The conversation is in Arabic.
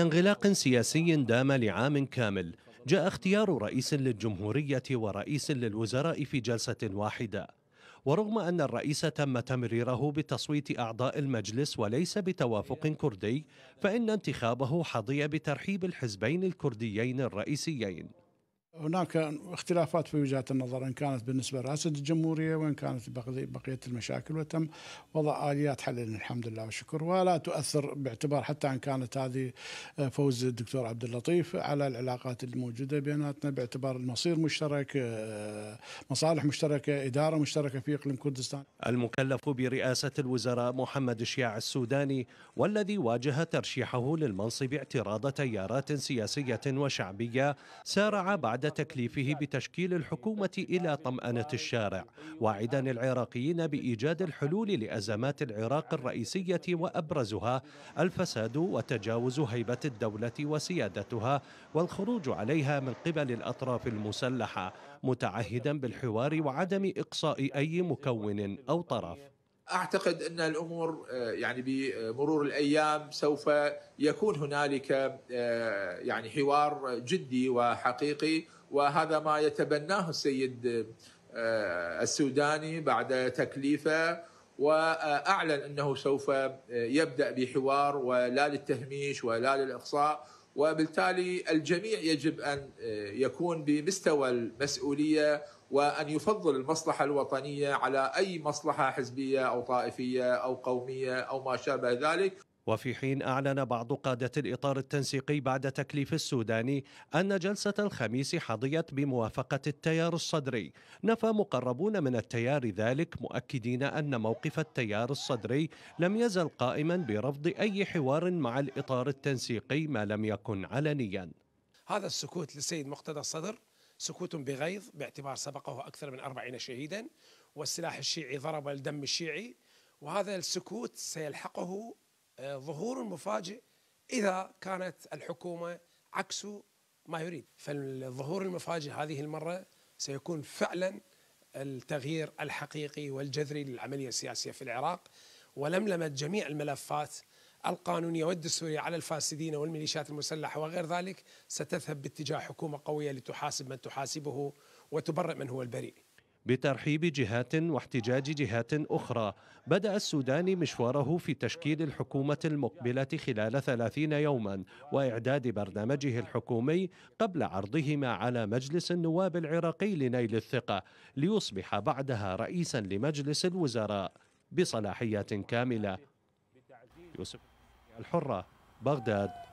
انغلاق سياسي دام لعام كامل جاء اختيار رئيس للجمهورية ورئيس للوزراء في جلسة واحدة ورغم أن الرئيس تم تمريره بتصويت أعضاء المجلس وليس بتوافق كردي فإن انتخابه حظي بترحيب الحزبين الكرديين الرئيسيين هناك اختلافات في وجهات النظر ان كانت بالنسبه لرئاسه الجمهوريه وان كانت بقيه المشاكل وتم وضع اليات حل الحمد لله والشكر ولا تؤثر باعتبار حتى ان كانت هذه آه، فوز الدكتور عبد اللطيف على العلاقات الموجوده بيناتنا باعتبار المصير مشترك آه، مصالح مشتركه اداره مشتركه في اقليم كردستان. المكلف برئاسه الوزراء محمد الشياع السوداني والذي واجه ترشيحه للمنصب اعتراض تيارات سياسيه وشعبيه سارع بعد بعد تكليفه بتشكيل الحكومة إلى طمأنة الشارع واعدا العراقيين بإيجاد الحلول لأزمات العراق الرئيسية وأبرزها الفساد وتجاوز هيبة الدولة وسيادتها والخروج عليها من قبل الأطراف المسلحة متعهدا بالحوار وعدم إقصاء أي مكون أو طرف اعتقد ان الامور آه، يعني بمرور الايام سوف يكون هنالك آه، يعني حوار جدي وحقيقي وهذا ما يتبناه السيد آه، السوداني بعد تكليفه واعلن انه سوف يبدا بحوار ولا للتهميش ولا للاقصاء وبالتالي الجميع يجب ان آه، يكون بمستوى المسؤوليه وان يفضل المصلحه الوطنيه على اي مصلحه حزبيه او طائفيه او قوميه او ما شابه ذلك وفي حين أعلن بعض قادة الإطار التنسيقي بعد تكليف السوداني أن جلسة الخميس حظيت بموافقة التيار الصدري نفى مقربون من التيار ذلك مؤكدين أن موقف التيار الصدري لم يزل قائما برفض أي حوار مع الإطار التنسيقي ما لم يكن علنيا هذا السكوت للسيد مقتدى الصدر سكوت بغيظ باعتبار سبقه أكثر من أربعين شهيدا والسلاح الشيعي ضرب الدم الشيعي وهذا السكوت سيلحقه آه، ظهور مفاجئ اذا كانت الحكومه عكس ما يريد فالظهور المفاجئ هذه المره سيكون فعلا التغيير الحقيقي والجذري للعمليه السياسيه في العراق ولملمت جميع الملفات القانونيه والدستوريه على الفاسدين والميليشيات المسلحه وغير ذلك ستذهب باتجاه حكومه قويه لتحاسب من تحاسبه وتبرئ من هو البريء بترحيب جهات واحتجاج جهات أخرى بدأ السودان مشواره في تشكيل الحكومة المقبلة خلال ثلاثين يوما وإعداد برنامجه الحكومي قبل عرضهما على مجلس النواب العراقي لنيل الثقة ليصبح بعدها رئيسا لمجلس الوزراء بصلاحيات كاملة يوسف الحرة بغداد